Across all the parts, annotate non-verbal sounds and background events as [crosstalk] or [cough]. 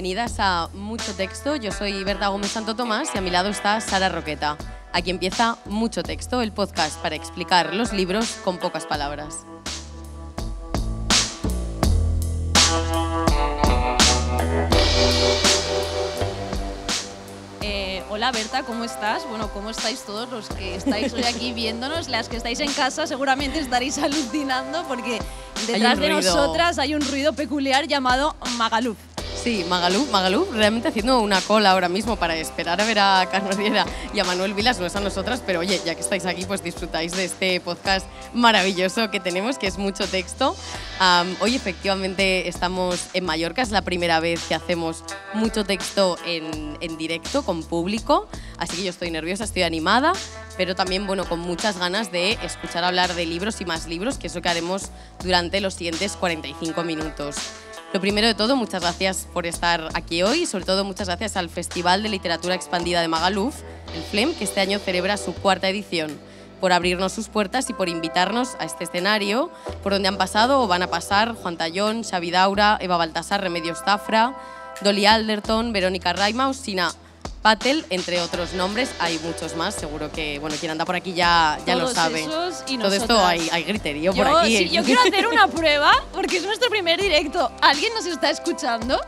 bienvenidas a Mucho Texto. Yo soy Berta Gómez Santo Tomás y a mi lado está Sara Roqueta. Aquí empieza Mucho Texto, el podcast para explicar los libros con pocas palabras. Eh, hola Berta, ¿cómo estás? Bueno, ¿cómo estáis todos los que estáis hoy aquí viéndonos? Las que estáis en casa seguramente estaréis alucinando porque detrás de nosotras hay un ruido peculiar llamado Magaluf. Sí, Magalú, Magalú realmente haciendo una cola ahora mismo para esperar a ver a Carlos Viera y a Manuel Vilas, no es a nosotras, pero oye, ya que estáis aquí, pues disfrutáis de este podcast maravilloso que tenemos, que es mucho texto. hoy efectivamente estamos en Mallorca, es la primera vez que hacemos mucho texto en, en directo con público, así que yo estoy nerviosa, estoy animada, pero también bueno, con muchas ganas de escuchar hablar de libros y más libros, que es lo que haremos durante los siguientes 45 minutos. Lo primero de todo, muchas gracias por estar aquí hoy y sobre todo muchas gracias al Festival de Literatura Expandida de Magaluf, el FLEM, que este año celebra su cuarta edición, por abrirnos sus puertas y por invitarnos a este escenario, por donde han pasado o van a pasar Juan Tallón, Xavi Daura, Eva Baltasar, Remedios Zafra, Dolly Alderton, Verónica Raima o Sina Patel, entre otros nombres, hay muchos más, seguro que, bueno, quien anda por aquí ya, ya lo sabe. Todo esto hay, hay griterío por aquí. ¿eh? yo quiero hacer una prueba, porque es nuestro primer directo. ¿Alguien nos está escuchando?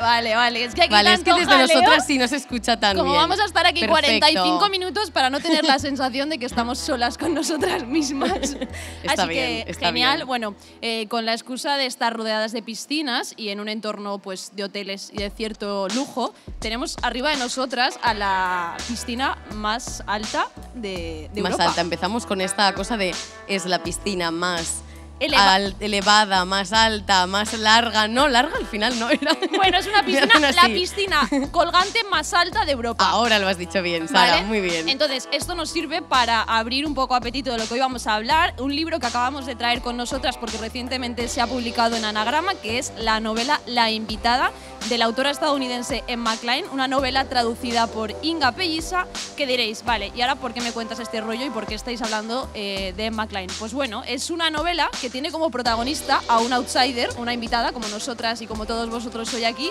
Vale, vale. Es que aquí vale, es que desde nosotras sí nos escucha tan como vamos a estar aquí 45 minutos para no tener la sensación de que estamos solas con nosotras mismas. [laughs] está Así que, genial. Bueno, eh, con la excusa de estar rodeadas de piscinas y en un entorno pues, de hoteles y de cierto lujo, tenemos arriba de nosotras a la piscina más alta de, Europa. Más alta. Empezamos con esta cosa de es la piscina más elevada, más alta, más larga. No, larga al final no [laughs] Bueno, es una [laughs] piscina, la piscina colgante más alta de Europa. Ahora lo has dicho bien, Sara, muy bien. Entonces, esto nos sirve para abrir un poco apetito de lo que hoy vamos a hablar. Un libro que acabamos de traer con nosotras porque recientemente se ha publicado en Anagrama, que es la novela La Invitada de la autora estadounidense Emma Klein, una novela traducida por Inga Pellisa que diréis, vale, ¿y ahora por qué me cuentas este rollo y por qué estáis hablando eh, de Emma Klein? Pues bueno, es una novela que tiene como protagonista a un outsider, una invitada como nosotras y como todos vosotros hoy aquí.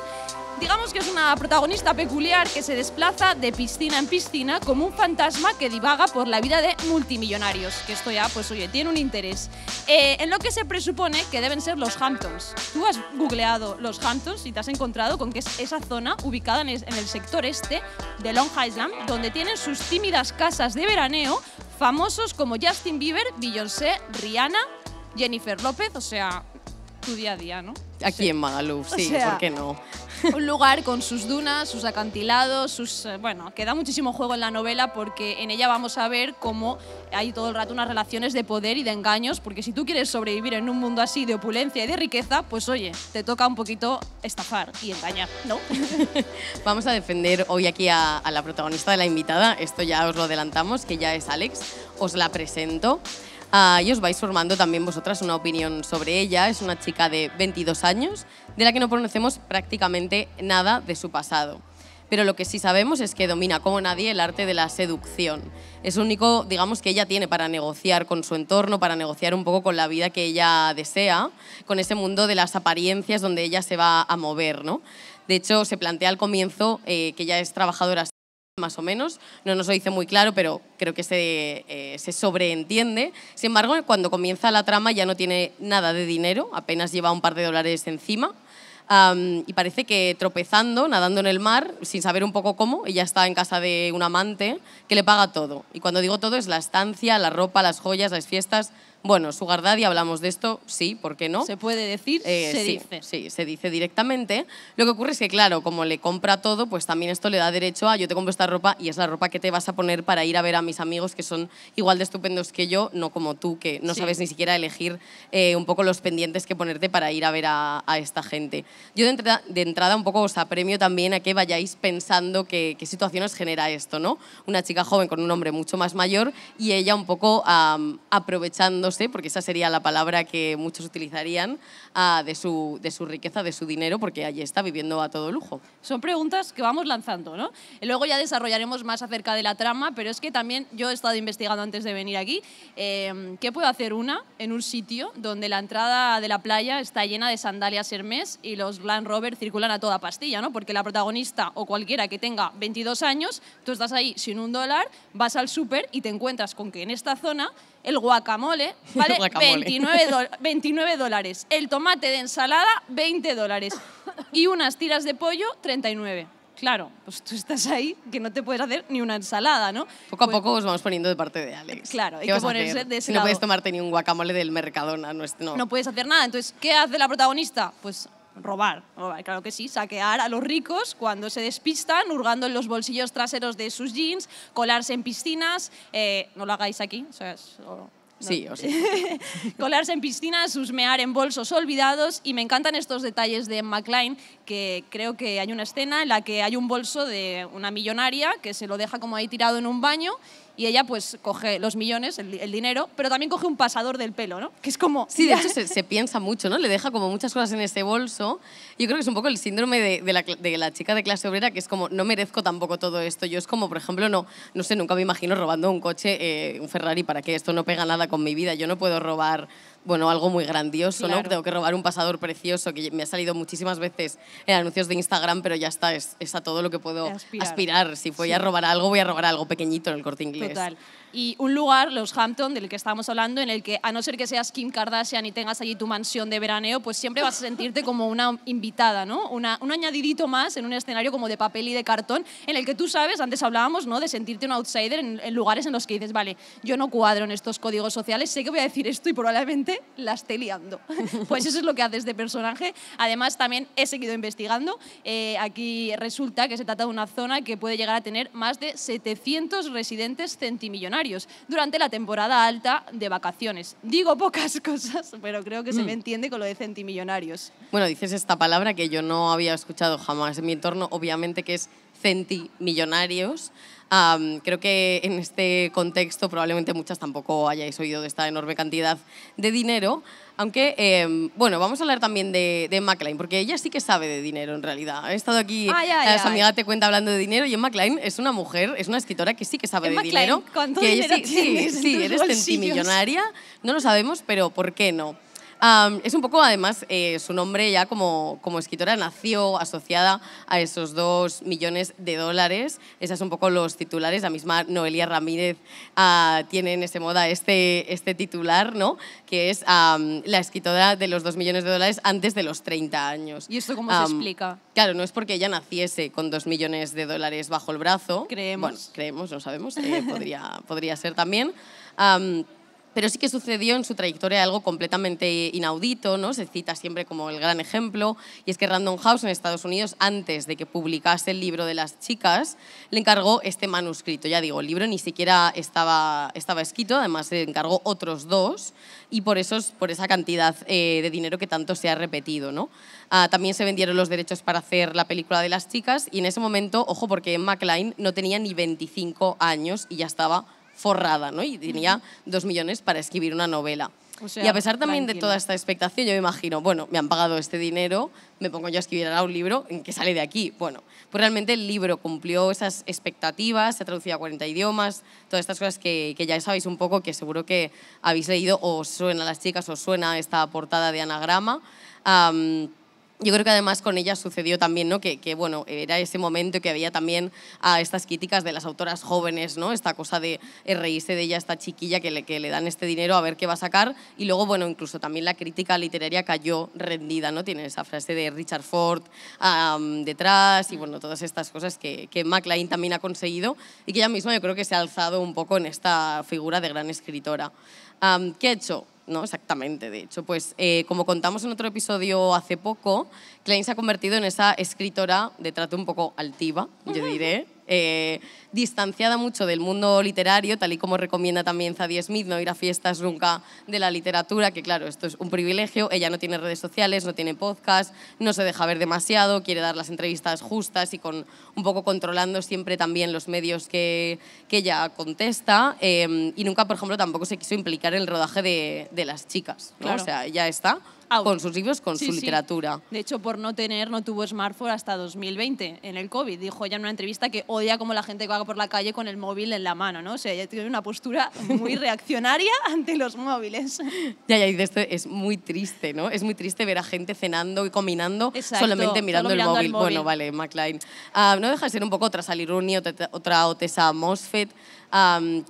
Digamos que es una protagonista peculiar que se desplaza de piscina en piscina como un fantasma que divaga por la vida de multimillonarios, que esto ya, pues oye, tiene un interés, eh, en lo que se presupone que deben ser los Hamptons. Tú has googleado los Hamptons y te has encontrado con que es esa zona ubicada en el, en el sector este de Long Island, donde tienen sus tímidas casas de veraneo famosos como Justin Bieber, Beyoncé, Rihanna Jennifer López, o sea, tu día a día, ¿no? Aquí en Magaluf, sí, no? [laughs] Un lugar con sus dunas, sus acantilados, sus. Eh, bueno, queda muchísimo juego en la novela porque en ella vamos a ver cómo hay todo el rato unas relaciones de poder y de engaños, porque si tú quieres sobrevivir en un mundo así de opulencia y de riqueza, pues oye, te toca un poquito estafar y engañar, ¿no? [laughs] vamos a defender hoy aquí a la protagonista de la invitada, esto ya os lo adelantamos, que ya es Alex, os la presento. Ah, y os vais formando también vosotras una opinión sobre ella. Es una chica de 22 años, de la que no conocemos prácticamente nada de su pasado. Pero lo que sí sabemos es que domina como nadie el arte de la seducción. Es lo único, digamos, que ella tiene para negociar con su entorno, para negociar un poco con la vida que ella desea, con ese mundo de las apariencias donde ella se va a mover, ¿no? De hecho, se plantea al comienzo eh, que ella es trabajadora más o menos, no nos lo dice muy claro, pero creo que se, eh, se, sobreentiende. Sin embargo, cuando comienza la trama ya no tiene nada de dinero, apenas lleva un par de dólares encima. y parece que tropezando, nadando en el mar, sin saber un poco cómo, ella está en casa de un amante que le paga todo. Y cuando digo todo es la estancia, la ropa, las joyas, las fiestas, bueno, Sugar y hablamos de esto, sí, ¿por qué no? Se puede decir, eh, se dice. Sí, se dice directamente. Lo que ocurre es que, claro, como le compra todo, pues también esto le da derecho a yo te compro esta ropa y es la ropa que te vas a poner para ir a ver a mis amigos que son igual de estupendos que yo, no como tú, que no sabes ni siquiera elegir eh, un poco los pendientes que ponerte para ir a ver a, esta gente. Yo de, entrada, de entrada un poco os apremio también a que vayáis pensando qué, situaciones genera esto, ¿no? Una chica joven con un hombre mucho más mayor y ella un poco aprovechando sé, porque esa sería la palabra que muchos utilizarían, de, su, de su riqueza, de su dinero, porque allí está viviendo a todo lujo. Son preguntas que vamos lanzando, ¿no? Luego ya desarrollaremos más acerca de la trama, pero es que también yo he estado investigando antes de venir aquí em, qué puedo hacer una en un sitio donde la entrada de la playa está llena de sandalias Hermes y los Land Rover circulan a toda pastilla, ¿no? Porque la protagonista o cualquiera que tenga 22 años, tú estás ahí sin un dólar, vas al súper y te encuentras con que en esta zona el guacamole [laughs] vale 29, [laughs] dólares, el tomate de ensalada 20 dólares y unas tiras de pollo 39. Claro, pues tú estás ahí que no te puedes hacer ni una ensalada, ¿no? Poco a pues poco os vamos poniendo de parte de Alex. Claro, hay que ponerse de ese No puedes tomarte ni un guacamole del Mercadona, no, no puedes hacer nada. Entonces, ¿qué hace la protagonista? Pues robar, claro que sí, saquear a los ricos cuando se despistan, hurgando en los bolsillos traseros de sus jeans, colarse en piscinas, eh, no lo hagáis aquí, o sea, Sí, o sí. [laughs] Colarse en piscinas, husmear en bolsos olvidados y me encantan estos detalles de McLean que creo que hay una escena en la que hay un bolso de una millonaria que se lo deja como ahí tirado en un baño y ella pues coge los millones, el, dinero, pero también coge un pasador del pelo, ¿no? Que es como... Sí, de hecho se, piensa mucho, ¿no? Le deja como muchas cosas en ese bolso. Yo creo que es un poco el síndrome de, la, chica de clase obrera, que es como, no merezco tampoco todo esto. Yo es como, por ejemplo, no, no sé, nunca me imagino robando un coche, eh, un Ferrari, para que esto no pega nada con mi vida. Yo no puedo robar bueno, algo muy grandioso, ¿no? Tengo que robar un pasador precioso que me ha salido muchísimas veces en anuncios de Instagram, pero ya está, es, a todo lo que puedo aspirar. Si voy a robar algo, voy a robar algo pequeñito en el corte inglés. Total y un lugar, los Hamptons, del que estábamos hablando, en el que a no ser que seas Kim Kardashian y tengas allí tu mansión de veraneo, pues siempre vas a sentirte como una invitada, ¿no? Una, un añadidito más en un escenario como de papel y de cartón, en el que tú sabes, antes hablábamos, ¿no? De sentirte un outsider en, lugares en los que dices, vale, yo no cuadro en estos códigos sociales, sé que voy a decir esto y probablemente las esté liando. [laughs] pues eso es lo que hace de personaje. Además, también he seguido investigando. Eh, aquí resulta que se trata de una zona que puede llegar a tener más de 700 residentes centimillonarios durante la temporada alta de vacaciones. Digo pocas [laughs] cosas, pero creo que se me mm. entiende con lo de centimillonarios. Bueno, dices esta palabra que yo no había escuchado jamás en mi entorno, obviamente que es centimillonarios creo que en este contexto probablemente muchas tampoco hayáis oído de esta enorme cantidad de dinero, aunque, em, bueno, vamos a hablar también de, de McLean, porque ella sí que sabe de dinero en realidad. He estado aquí, a ay, eh, te cuenta hablando de dinero, y en McLean es una mujer, es una escritora que sí que sabe de dinero. ¿Cuánto que ella sí, sí, eres centimillonaria, no lo sabemos, pero ¿por qué no? es un poco, además, eh, su nombre ya como, como escritora nació asociada a esos dos millones de dólares. Esos son un poco los titulares. La misma Noelia Ramírez ah, tiene en ese moda este, este titular, ¿no? Que es la escritora de los dos millones de dólares antes de los 30 años. ¿Y esto cómo se explica? Claro, no es porque ella naciese con dos millones de dólares bajo el brazo. Creemos. Bueno, creemos, no sabemos. Eh, podría, [laughs] podría ser también pero sí que sucedió en su trayectoria algo completamente inaudito, ¿no? Se cita siempre como el gran ejemplo, y es que Random House en Estados Unidos, antes de que publicase el libro de las chicas, le encargó este manuscrito. Ya digo, el libro ni siquiera estaba, estaba escrito, además le encargó otros dos, y por, es por esa cantidad eh, de dinero que tanto se ha repetido, ¿no? Ah, también se vendieron los derechos para hacer la película de las chicas, y en ese momento, ojo, porque McLean no tenía ni 25 años y ya estaba forrada, ¿no? Y tenía dos millones para escribir una novela. y a pesar también de toda esta expectación, yo me imagino, bueno, me han pagado este dinero, me pongo yo a escribir ahora un libro en que sale de aquí. Bueno, pues realmente el libro cumplió esas expectativas, se ha traducido a 40 idiomas, todas estas cosas que, ya sabéis un poco, que seguro que habéis leído, o suena a las chicas, o suena esta portada de anagrama. Yo creo que además con ella sucedió también, ¿no? Que, que, bueno, era ese momento que había también a estas críticas de las autoras jóvenes, ¿no? Esta cosa de eh, reírse de ella, esta chiquilla que le, que le dan este dinero a ver qué va a sacar. Y luego, bueno, incluso también la crítica literaria cayó rendida, ¿no? Tiene esa frase de Richard Ford detrás y, mm. bueno, todas estas cosas que, que MacLean también ha conseguido y que ella misma yo creo que se ha alzado un poco en esta figura de gran escritora. ¿Qué ha hecho? ¿no? Exactamente, de hecho. Pues eh, como contamos en otro episodio hace poco, Klein se ha convertido en esa escritora de trato un poco altiva, yo diré, eh, distanciada mucho del mundo literario, tal y como recomienda también Zadie Smith, no ir a fiestas nunca de la literatura, que claro, esto es un privilegio, ella no tiene redes sociales, no tiene podcast, no se deja ver demasiado, quiere dar las entrevistas justas y con un poco controlando siempre también los medios que, que ella contesta eh, y nunca, por ejemplo, tampoco se quiso implicar en el rodaje de de las chicas, O sea, ya está con sus libros, con su literatura. De hecho, por no tener, no tuvo smartphone hasta 2020, en el COVID. Dijo ya en una entrevista que odia como la gente que va por la calle con el móvil en la mano, ¿no? O sea, ella tiene una postura muy [laughs] reaccionaria ante los móviles. Ya, ya, y de esto es muy triste, ¿no? Es muy triste ver a gente cenando y combinando solamente mirando, el, móvil. Bueno, vale, McLean. Ah, no deja de ser un poco otra Sally Rooney, otra, otra Mosfet,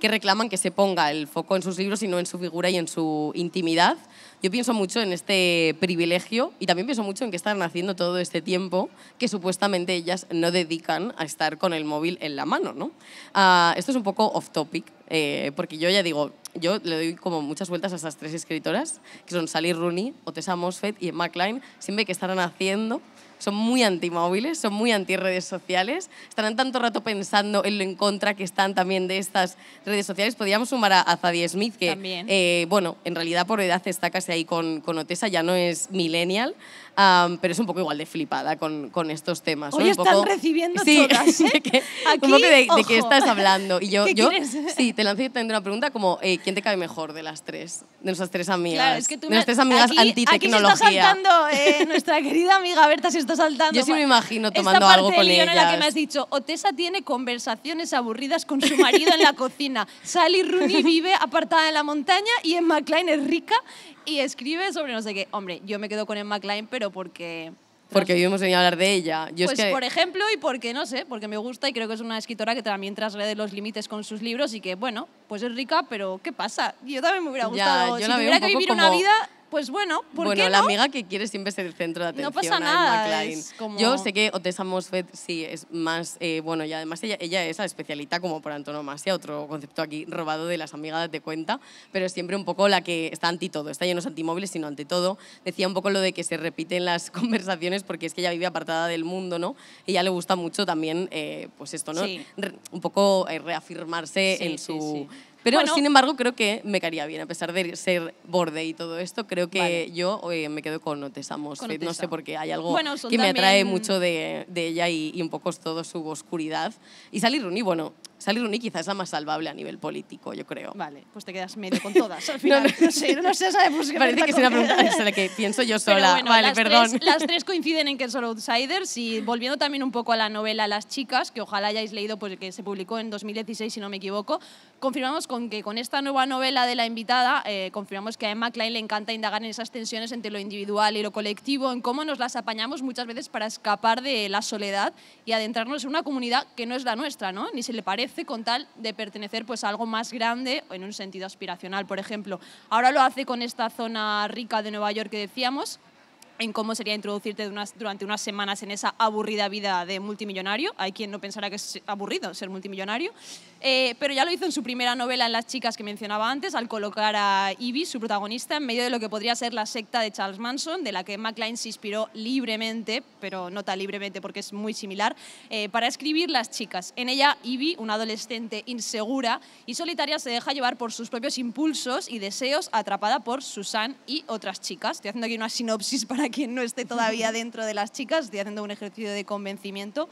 que reclaman que se ponga el foco en sus libros y no en su figura y en su intimidad. Yo pienso mucho en este privilegio y también pienso mucho en que están haciendo todo este tiempo que supuestamente ellas no dedican a estar con el móvil en la mano, ¿no? Ah, esto es un poco off topic, eh, porque yo ya digo, yo le doy como muchas vueltas a estas tres escritoras, que son Sally Rooney, Otessa Mosfet y Emma Klein, siempre que estarán haciendo son muy antimóviles, son muy anti redes sociales, estarán tanto rato pensando en lo en contra que están también de estas redes sociales. Podríamos sumar a, Zadie Smith, que, eh, bueno, en realidad por edad está casi ahí con, con Otesa, ya no es millennial pero es un poco igual de flipada con, con estos temas. Hoy un están poco... recibiendo todas, [laughs] ¿eh? que, Aquí, un poco de, de, qué estás hablando. Y [laughs] yo, ¿Qué yo [laughs] sí, te lancé también una pregunta como, eh, ¿quién te cae mejor de las tres? De nuestras tres amigas. de nuestras tres amigas aquí, antitecnología. Aquí se está saltando, eh, nuestra querida amiga Berta se está saltando. Yo sí me imagino tomando Esta algo con de parte en la que me has dicho, Otesa tiene conversaciones aburridas con su marido en la cocina. Sally Rooney vive apartada en la montaña y Emma Klein es rica y escribe sobre no sé qué. Hombre, yo me quedo con Emma Klein, pero porque... Porque hoy hemos venido a hablar de ella. Yo pues por ejemplo, y porque no sé, porque me gusta y creo que es una escritora que también trasgrede los límites con sus libros y que, bueno, pues es rica, pero ¿qué pasa? Yo también me hubiera gustado, que vivir una vida, pues bueno, ¿por bueno, la amiga que quiere siempre ser el centro de atención. No pasa nada. Yo sé que Otessa Mosfet sí es más, eh, bueno, y además ella, ella es la especialita como por antonomasia, otro concepto aquí robado de las amigas de cuenta, pero es siempre un poco la que está ante todo, está lleno de antimóviles, sino ante todo. Decía un poco lo de que se repiten las [laughs] conversaciones porque es que ella vive apartada del mundo, ¿no? Y ya le gusta mucho también, eh, pues esto, ¿no? Un poco eh, reafirmarse en su... Pero sin embargo, creo que me caería bien, a pesar de ser borde y todo esto, creo que yo eh, me quedo con tesamos. no sé por qué, hay algo que me atrae mucho de, ella y, un poco todo su oscuridad. Y salir Rooney, bueno, Sally Rooney quizás es la más salvable a nivel político, yo creo. Vale, pues te quedas medio con todas al [laughs] final. no, sé, no sé, sabemos Parece que es una pregunta que pienso yo sola. vale, perdón. las tres [laughs] coinciden en que son outsiders y volviendo también un poco a la novela Las chicas, que ojalá hayáis leído porque que se publicó en 2016, si no me equivoco, confirmamos con que con esta nueva novela de la invitada, eh, confirmamos que a Emma Klein le encanta indagar en esas tensiones entre lo individual y lo colectivo, en cómo nos las apañamos muchas veces para escapar de la soledad y adentrarnos en una comunidad que no es la nuestra, ¿no? Ni se le parece con tal de pertenecer pues, a algo más grande en un sentido aspiracional, por ejemplo. Ahora lo hace con esta zona rica de Nueva York que decíamos, en cómo sería introducirte durante unas semanas en esa aburrida vida de multimillonario. Hay quien no pensará que es aburrido ser multimillonario. Eh, pero ya lo hizo en su primera novela en Las chicas que mencionaba antes, al colocar a Ivy, su protagonista, en medio de lo que podría ser la secta de Charles Manson, de la que McLean se inspiró libremente, pero no tan libremente porque es muy similar, eh, para escribir Las chicas. En ella, Ivy, una adolescente insegura y solitaria, se deja llevar por sus propios impulsos y deseos, atrapada por Susan y otras chicas. Estoy haciendo aquí una sinopsis para quien no esté todavía [laughs] dentro de Las chicas, estoy haciendo un ejercicio de convencimiento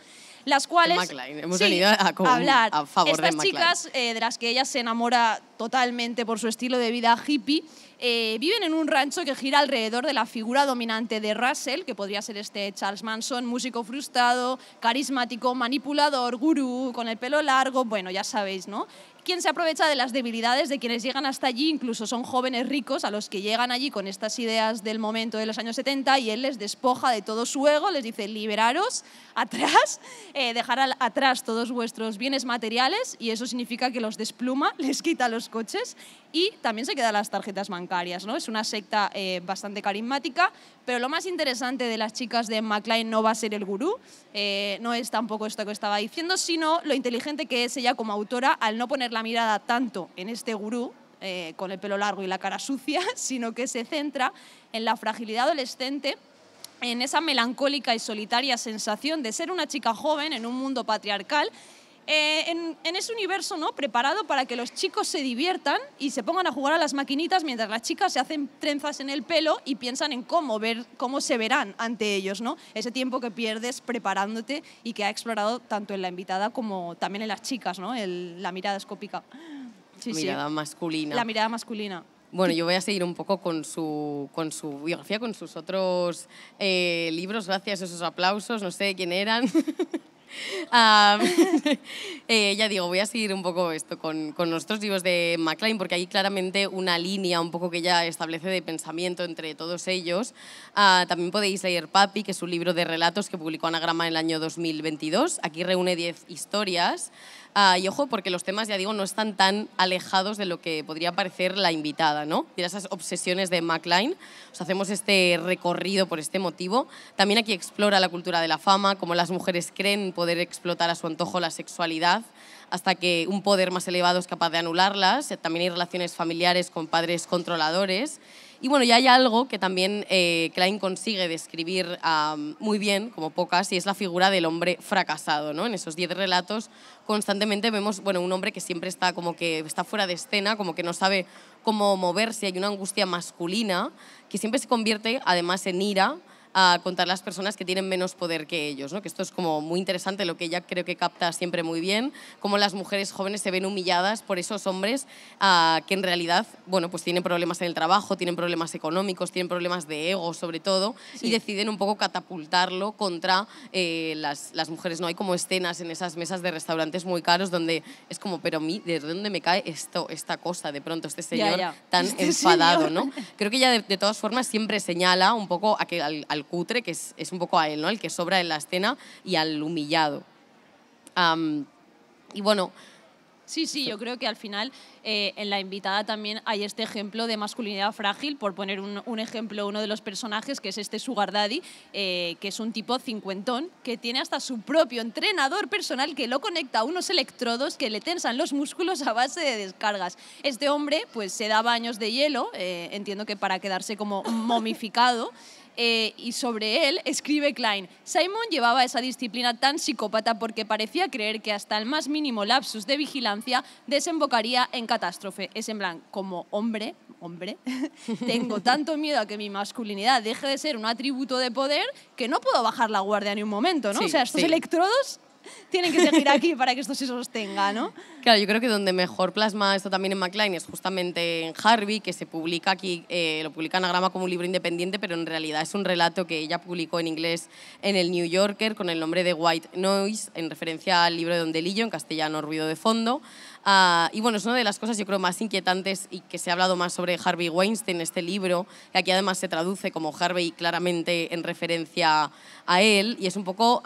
las cuales... Hemos venido a, hablar. a favor Estas chicas eh, de las que ella se enamora totalmente por su estilo de vida hippie, eh, viven en un rancho que gira alrededor de la figura dominante de Russell, que podría ser este Charles Manson, músico frustrado, carismático, manipulador, gurú, con el pelo largo, bueno, ya sabéis, ¿no? quien se aprovecha de las debilidades de quienes llegan hasta allí, incluso son jóvenes ricos a los que llegan allí con estas ideas del momento de los años 70 y él les despoja de todo su ego, les dice liberaros atrás, eh, dejar atrás todos vuestros bienes materiales y eso significa que los despluma, [laughs] les quita los coches y también se quedan las tarjetas bancarias, ¿no? Es una secta eh, bastante carismática, pero lo más interesante de las chicas de McLean no va a ser el gurú, eh, no es tampoco esto que estaba diciendo, sino lo inteligente que es ella como autora al no poner la mirada tanto en este gurú, eh, con el pelo largo y la cara sucia, [laughs] sino que se centra en la fragilidad adolescente en esa melancólica y solitaria sensación de ser una chica joven en un mundo patriarcal eh, en, ese universo ¿no? preparado para que los chicos se diviertan y se pongan a jugar a las maquinitas mientras las chicas se hacen trenzas en el pelo y piensan en cómo, ver, cómo se verán ante ellos, ¿no? ese tiempo que pierdes preparándote y que ha explorado tanto en la invitada como también en las chicas, ¿no? la mirada escópica. mirada masculina. La mirada masculina. Bueno, yo voy a seguir un poco con su, con su biografía, con sus otros eh, libros, gracias a esos aplausos, no sé quién eran. [laughs] [laughs] Eh, ya digo, voy a seguir un poco esto con, con nuestros libros de MacLean, porque hay claramente una línea un poco que ya establece de pensamiento entre todos ellos. Ah, también podéis leer Papi, que es un libro de relatos que publicó Anagrama en el año 2022. Aquí reúne 10 historias. Ah, y ojo, porque los temas, ya digo, no están tan alejados de lo que podría parecer la invitada, ¿no? Y esas obsesiones de MacLaine, Os hacemos este recorrido por este motivo. También aquí explora la cultura de la fama, cómo las mujeres creen poder explotar a su antojo la sexualidad hasta que un poder más elevado es capaz de anularlas. También hay relaciones familiares con padres controladores. Y bueno, ya hay algo que también eh, Klein consigue describir muy bien, como pocas, y es la figura del hombre fracasado. ¿no? En esos diez relatos constantemente vemos bueno, un hombre que siempre está como que está fuera de escena, como que no sabe cómo moverse, hay una angustia masculina que siempre se convierte además en ira a contar las personas que tienen menos poder que ellos. ¿no? Que esto es como muy interesante, lo que ella creo que capta siempre muy bien, cómo las mujeres jóvenes se ven humilladas por esos hombres ah, que en realidad bueno, pues tienen problemas en el trabajo, tienen problemas económicos, tienen problemas de ego sobre todo, y deciden un poco catapultarlo contra eh, las, las mujeres. No hay como escenas en esas mesas de restaurantes muy caros donde es como, pero mí, ¿de dónde me cae esto, esta cosa de pronto, este señor tan este enfadado? ¿no? Creo que ella de, todas formas siempre señala un poco a que, al cutre, que es, un poco a él, ¿no? El que sobra en la escena y al humillado. y bueno, Sí, sí, yo creo que al final eh, en la invitada también hay este ejemplo de masculinidad frágil, por poner un, ejemplo, uno de los personajes que es este Sugar Daddy, eh, que es un tipo cincuentón que tiene hasta su propio entrenador personal que lo conecta a unos electrodos que le tensan los músculos a base de descargas. Este hombre pues se da baños de hielo, eh, entiendo que para quedarse como momificado. Eh, y sobre él escribe Klein. Simon llevaba esa disciplina tan psicópata porque parecía creer que hasta el más mínimo lapsus de vigilancia desembocaría en catástrofe. Es en blanco como hombre, hombre, [laughs] tengo tanto miedo a que mi masculinidad deje de ser un atributo de poder que no puedo bajar la guardia ni un momento, ¿no? o sea, estos electrodos tienen que seguir aquí para que esto se sostenga, ¿no? Claro, yo creo que donde mejor plasma esto también en McLean es justamente en Harvey, que se publica aquí, eh, lo publica Anagrama como un libro independiente, pero en realidad es un relato que ella publicó en inglés en el New Yorker con el nombre de White Noise, en referencia al libro de Don Delillo, en castellano Ruido de Fondo. Ah, y bueno, es una de las cosas yo creo más inquietantes y que se ha hablado más sobre Harvey Weinstein, este libro, que aquí además se traduce como Harvey claramente en referencia a él, y es un poco...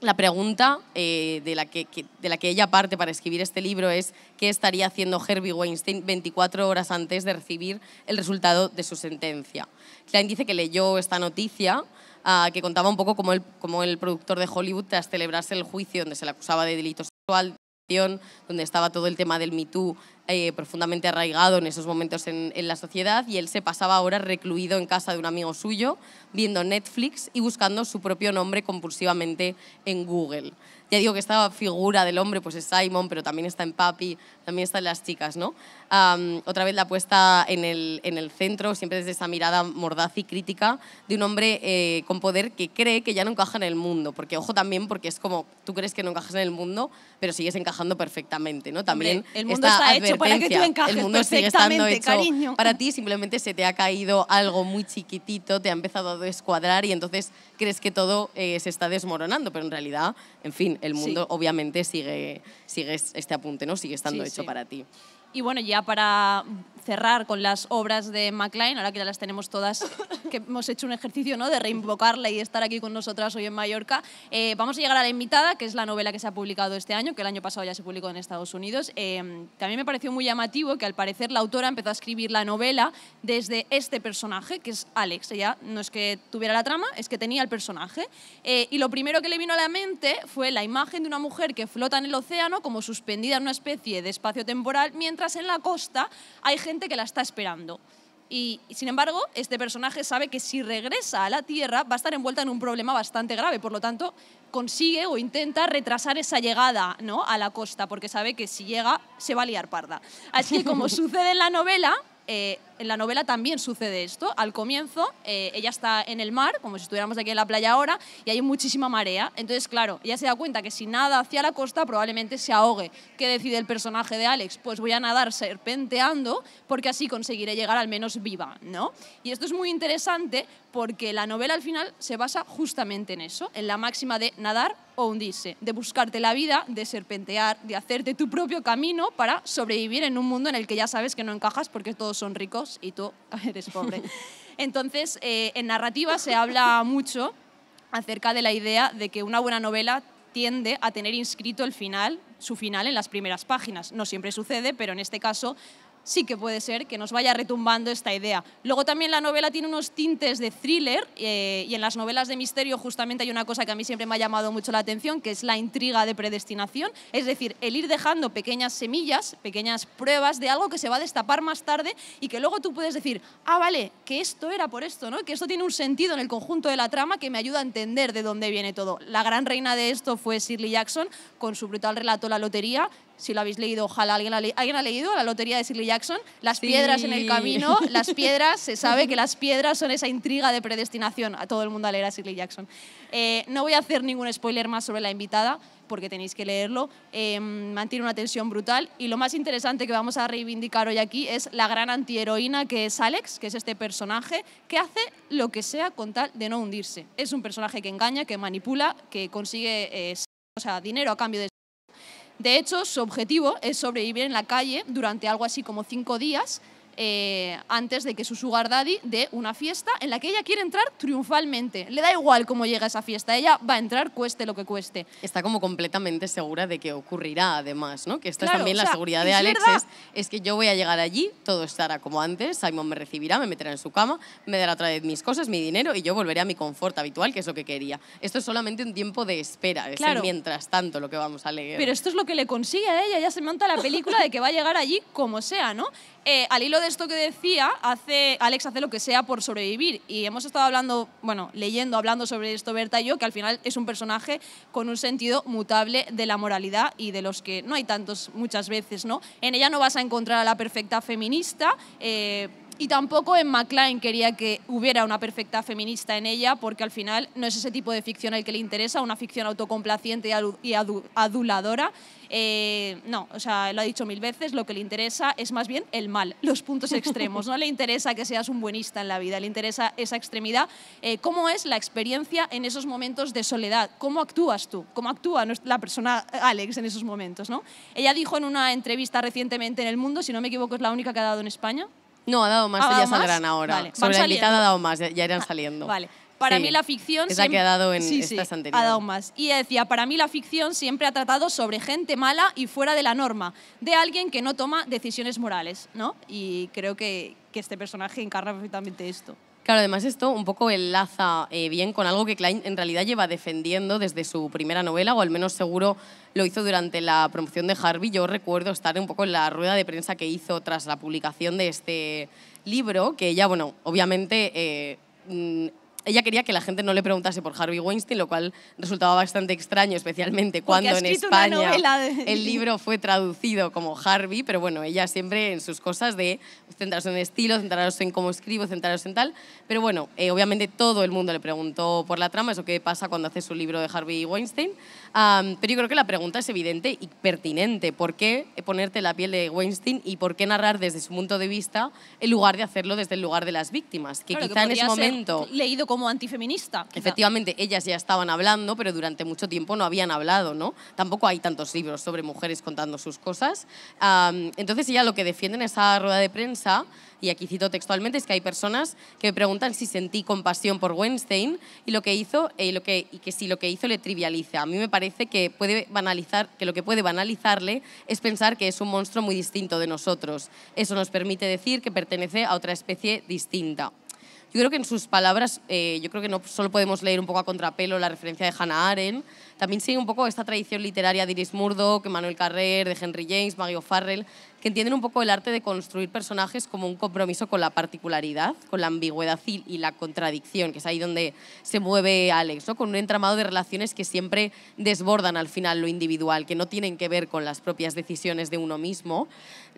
La pregunta eh, de, la que, de, la que, ella parte para escribir este libro es qué estaría haciendo Herbie Weinstein 24 horas antes de recibir el resultado de su sentencia. Klein dice que leyó esta noticia ah, que contaba un poco como el, cómo el productor de Hollywood, tras celebrarse el juicio donde se le acusaba de delito sexual, donde estaba todo el tema del Me Too, eh, profundamente arraigado en esos momentos en, la sociedad y él se pasaba ahora recluido en casa de un amigo suyo, viendo Netflix y buscando su propio nombre compulsivamente en Google. Ya digo que esta figura del hombre pues es Simon, pero también está en Papi, también está en las chicas, ¿no? otra vez la puesta en el, en el, centro, siempre desde esa mirada mordaz y crítica de un hombre eh, con poder que cree que ya no encaja en el mundo, porque ojo también porque es como tú crees que no encajas en el mundo, pero sigues encajando perfectamente, ¿no? También el mundo está, está hecho el mundo sigue estando hecho cariño. para ti, simplemente se te ha caído algo muy chiquitito, te ha empezado a descuadrar y entonces crees que todo eh, se está desmoronando, pero en realidad, en fin, el mundo obviamente sigue, sigue este apunte, ¿no? Sigue estando hecho para ti. Y bueno, ya para cerrar con las obras de McLean. ahora que ya las tenemos todas, que hemos hecho un ejercicio ¿no? de reinvocarla y estar aquí con nosotras hoy en Mallorca, eh, vamos a llegar a La invitada, que es la novela que se ha publicado este año, que el año pasado ya se publicó en Estados Unidos. también eh, me pareció muy llamativo que al parecer la autora empezó a escribir la novela desde este personaje, que es Alex. Ella no es que tuviera la trama, es que tenía el personaje. Eh, y lo primero que le vino a la mente fue la imagen de una mujer que flota en el océano como suspendida en una especie de espacio temporal, mientras en la costa hay gente que la está esperando. Y sin embargo, este personaje sabe que si regresa a la Tierra va a estar envuelta en un problema bastante grave, por lo tanto, consigue o intenta retrasar esa llegada ¿no? a la costa, porque sabe que si llega se va a liar parda. Así que como [laughs] sucede en la novela, eh, en la novela también sucede esto. Al comienzo, eh, ella está en el mar, como si estuviéramos aquí en la playa ahora, y hay muchísima marea. Entonces, claro, ella se da cuenta que si nada hacia la costa, probablemente se ahogue. ¿Qué decide el personaje de Alex? Pues voy a nadar serpenteando, porque así conseguiré llegar al menos viva, ¿no? Y esto es muy interesante porque la novela al final se basa justamente en eso, en la máxima de nadar o hundirse, de buscarte la vida, de serpentear, de hacerte tu propio camino para sobrevivir en un mundo en el que ya sabes que no encajas porque todos son ricos y tú [laughs] eres pobre. Entonces, eh, en narrativa se habla mucho acerca de la idea de que una buena novela tiende a tener inscrito el final, su final en las primeras páginas. No siempre sucede, pero en este caso sí que puede ser que nos vaya retumbando esta idea. Luego también la novela tiene unos tintes de thriller eh, y en las novelas de misterio justamente hay una cosa que a mí siempre me ha llamado mucho la atención, que es la intriga de predestinación, es decir, el ir dejando pequeñas semillas, pequeñas pruebas de algo que se va a destapar más tarde y que luego tú puedes decir, ah, vale, que esto era por esto, ¿no? que esto tiene un sentido en el conjunto de la trama que me ayuda a entender de dónde viene todo. La gran reina de esto fue Shirley Jackson con su brutal relato La Lotería, si lo habéis leído, ojalá alguien, ¿Alguien ha leído La Lotería de Shirley Jackson, Las piedras en el camino, las piedras, se sabe que las piedras son esa intriga de predestinación, a todo el mundo leerá leer Shirley Jackson. Eh, no voy a hacer ningún spoiler más sobre la invitada, porque tenéis que leerlo, em, mantiene una tensión brutal y lo más interesante que vamos a reivindicar hoy aquí es la gran antiheroína que es Alex, que es este personaje que hace lo que sea con tal de no hundirse. Es un personaje que engaña, que manipula, que consigue eh, o sea, dinero a cambio de de hecho, su objetivo es sobrevivir en la calle durante algo así como cinco días eh, antes de que su sugar daddy dé una fiesta en la que ella quiere entrar triunfalmente. Le da igual cómo llega esa fiesta, ella va a entrar cueste lo que cueste. Está como completamente segura de que ocurrirá además, ¿no? Que esta es también la seguridad de Alexis. es, que yo voy a llegar allí, todo estará como antes, Simon me recibirá, me meterá en su cama, me dará otra vez mis cosas, mi dinero y yo volveré a mi confort habitual, que es lo que quería. Esto es solamente un tiempo de espera, es claro. mientras tanto lo que vamos a leer. Pero esto es lo que le consigue a ella, ya se monta la película de que va a llegar allí como sea, ¿no? Eh, al hilo de esto que decía, hace, Alex hace lo que sea por sobrevivir. Y hemos estado hablando, bueno, leyendo, hablando sobre esto Berta y yo, que al final es un personaje con un sentido mutable de la moralidad y de los que no hay tantos muchas veces, ¿no? En ella no vas a encontrar a la perfecta feminista. Eh, y tampoco en McLean quería que hubiera una perfecta feminista en ella, porque al final no es ese tipo de ficción al que le interesa, una ficción autocomplaciente y aduladora. Eh, no, o sea, lo ha dicho mil veces, lo que le interesa es más bien el mal, los puntos extremos. No le interesa que seas un buenista en la vida, le interesa esa extremidad. Eh, ¿Cómo es la experiencia en esos momentos de soledad? ¿Cómo actúas tú? ¿Cómo actúa la persona Alex en esos momentos? ¿no? Ella dijo en una entrevista recientemente en El Mundo, si no me equivoco es la única que ha dado en España, no, ha dado más, ya saldrán ahora. Sobre la ha dado más, ya irán ah, saliendo. vale. Para mí la ficción... ha dado en ha dado más. Y decía, para mí la ficción siempre ha tratado sobre gente mala y fuera de la norma, de alguien que no toma decisiones morales, ¿no? Y creo que, que este personaje encarna perfectamente esto. Claro, además esto un poco enlaza eh, bien con algo que Klein en realidad lleva defendiendo desde su primera novela, o al menos seguro lo hizo durante la promoción de Harvey. Yo recuerdo estar un poco en la rueda de prensa que hizo tras la publicación de este libro, que ella, bueno, obviamente... Eh, mm, ella quería que la gente no le preguntase por Harvey Weinstein, lo cual resultaba bastante extraño, especialmente cuando en España el libro fue traducido como Harvey, pero bueno, ella siempre en sus cosas de centrarse en estilo, centrarse en cómo escribo, centrarse en tal, pero bueno, eh, obviamente todo el mundo le preguntó por la trama, eso que pasa cuando hace su libro de Harvey Weinstein, pero yo creo que la pregunta es evidente y pertinente. ¿Por qué ponerte la piel de Weinstein y por qué narrar desde su punto de vista en lugar de hacerlo desde el lugar de las víctimas? Que quizá en ese momento... leído como antifeminista. Efectivamente, ellas ya estaban hablando, pero durante mucho tiempo no habían hablado, ¿no? Tampoco hay tantos libros sobre mujeres contando sus cosas. entonces ya lo que defienden esa rueda de prensa y aquí cito textualmente, es que hay personas que me preguntan si sentí compasión por Weinstein y lo que hizo eh, y, lo y si lo que hizo le trivializa. A mí me parece que, puede banalizar, que lo que puede banalizarle es pensar que es un monstruo muy distinto de nosotros. Eso nos permite decir que pertenece a otra especie distinta. Yo creo que en sus palabras, eh, yo creo que no solo podemos leer un poco a contrapelo la referencia de Hannah Arendt, también sigue un poco esta tradición literaria de Iris Murdoch, Manuel Carrer, de Henry James, Maggie O'Farrell, que entienden un poco el arte de construir personajes como un compromiso con la particularidad, con la ambigüedad y la contradicción, que es ahí donde se mueve Alex, con un entramado de relaciones que siempre desbordan al final lo individual, que no tienen que ver con las propias decisiones de uno mismo